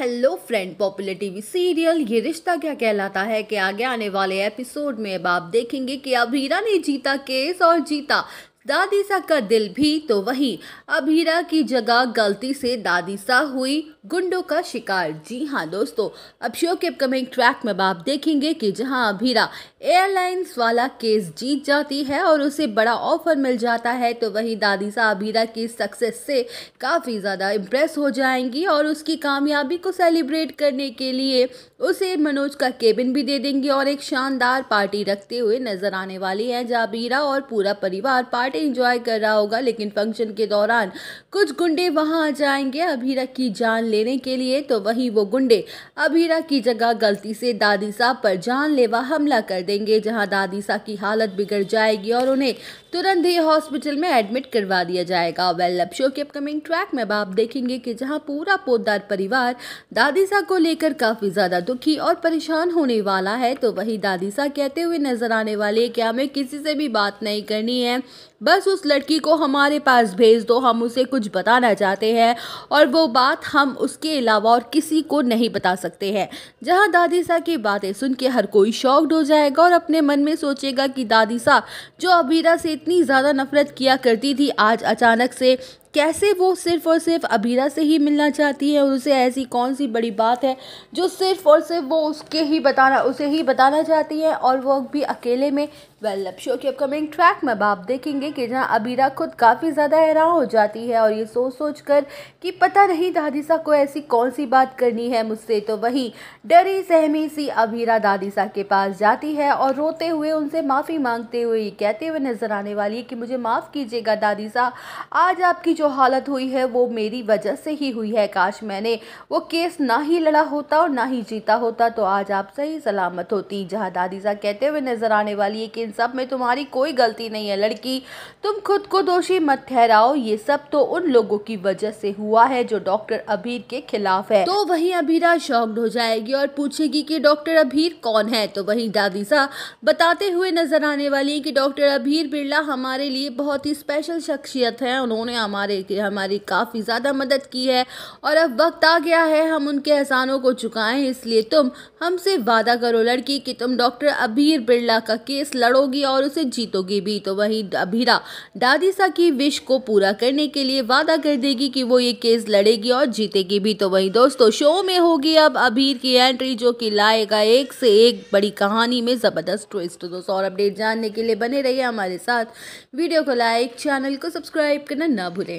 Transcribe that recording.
hello friend popular TV serial Yeh Rishta क्या कहलाता है कि आगे आने वाले एपिसोड में अब आप देखेंगे कि अभीरा ने जीता केस और जीता दादी सा का दिल भी तो वही अभीरा की जगह गलती से दादी सा हुई गुंडों का शिकार जी हाँ दोस्तों अब शो के अपकमिंग ट्रैक में आप देखेंगे कि जहां अभीरा एयरलाइंस वाला केस जीत जाती है और उसे बड़ा ऑफर मिल जाता है तो वहीं दादी सा अभीरा की सक्सेस से काफ़ी ज़्यादा इम्प्रेस हो जाएंगी और उसकी कामयाबी को सेलिब्रेट करने के लिए उसे मनोज का केबिन भी दे देंगी और एक शानदार पार्टी रखते हुए नजर आने वाली है जाबीरा और पूरा परिवार पार्टी इंजॉय कर रहा होगा लेकिन फंक्शन के दौरान कुछ गुंडे वहाँ आ जाएंगे अभीरा की जान लेने के लिए तो वही वो गुंडे अबीरा की जगह गलती से दादी साहब पर जानलेवा हमला कर देंगे जहां दादी साहब की हालत बिगड़ जाएगी और उन्हें तुरंत ही हॉस्पिटल में एडमिट करवा दिया जाएगा वेल अब शो के अपकमिंग ट्रैक में अब आप देखेंगे कि जहां पूरा पोदार परिवार दादीसा को लेकर काफ़ी ज़्यादा दुखी और परेशान होने वाला है तो वही दादीसा कहते हुए नजर आने वाले कि हमें किसी से भी बात नहीं करनी है बस उस लड़की को हमारे पास भेज दो हम उसे कुछ बताना चाहते हैं और वो बात हम उसके अलावा और किसी को नहीं बता सकते हैं जहां दादीसा की बातें सुन के हर कोई शॉक्ड हो जाएगा और अपने मन में सोचेगा कि दादीसा जो अबीरा से इतनी ज़्यादा नफरत किया करती थी आज अचानक से कैसे वो सिर्फ़ और सिर्फ अबीरा से ही मिलना चाहती है और उसे ऐसी कौन सी बड़ी बात है जो सिर्फ़ और सिर्फ वो उसके ही बताना उसे ही बताना चाहती है और वो भी अकेले में वेल लव शो की अपकमिंग ट्रैक में अब आप देखेंगे कि जहाँ अबीरा खुद काफ़ी ज़्यादा हैरान हो जाती है और ये सोच सोच कर कि पता नहीं दादीसा को ऐसी कौन सी बात करनी है मुझसे तो वहीं डरी सहमी सी अबीरा दादीसा के पास जाती है और रोते हुए उनसे माफ़ी मांगते हुए कहते हुए नज़र आने वाली है कि मुझे माफ़ कीजिएगा दादीसा आज आपकी जो हालत हुई है वो मेरी वजह से ही हुई है काश मैंने वो केस ना ही लड़ा होता और ना ही जीता होता तो आज आप सही सलामत होती जहाँ दादीजा कहते हुए नजर आने वाली है कि इन सब में तुम्हारी कोई गलती नहीं है लड़की तुम खुद को दोषी मत ठहराओ ये सब तो उन लोगों की वजह से हुआ है जो डॉक्टर अभीर के खिलाफ है तो वही अभीरा शॉक्ड हो जाएगी और पूछेगी की डॉक्टर अभीर कौन है तो वही दादीजा बताते हुए नजर आने वाली है की डॉक्टर अभीर बिरला हमारे लिए बहुत ही स्पेशल शख्सियत है उन्होंने हमारे हमारे हमारी काफ़ी ज़्यादा मदद की है और अब वक्त आ गया है हम उनके एहसानों को चुकाएं इसलिए तुम हमसे वादा करो लड़की कि तुम डॉक्टर अबीर बिरला का केस लड़ोगी और उसे जीतोगी भी तो वही अभीरा दादीसा की विश को पूरा करने के लिए वादा कर देगी कि वो ये केस लड़ेगी और जीतेगी भी तो वही दोस्तों शो में होगी अब अबीर की एंट्री जो कि लाएगा एक से एक बड़ी कहानी में ज़बरदस्त ट्विस्ट तो दोस्तों और अपडेट जानने के लिए बने रहिए हमारे साथ वीडियो को लाइक चैनल को सब्सक्राइब करना ना भूलें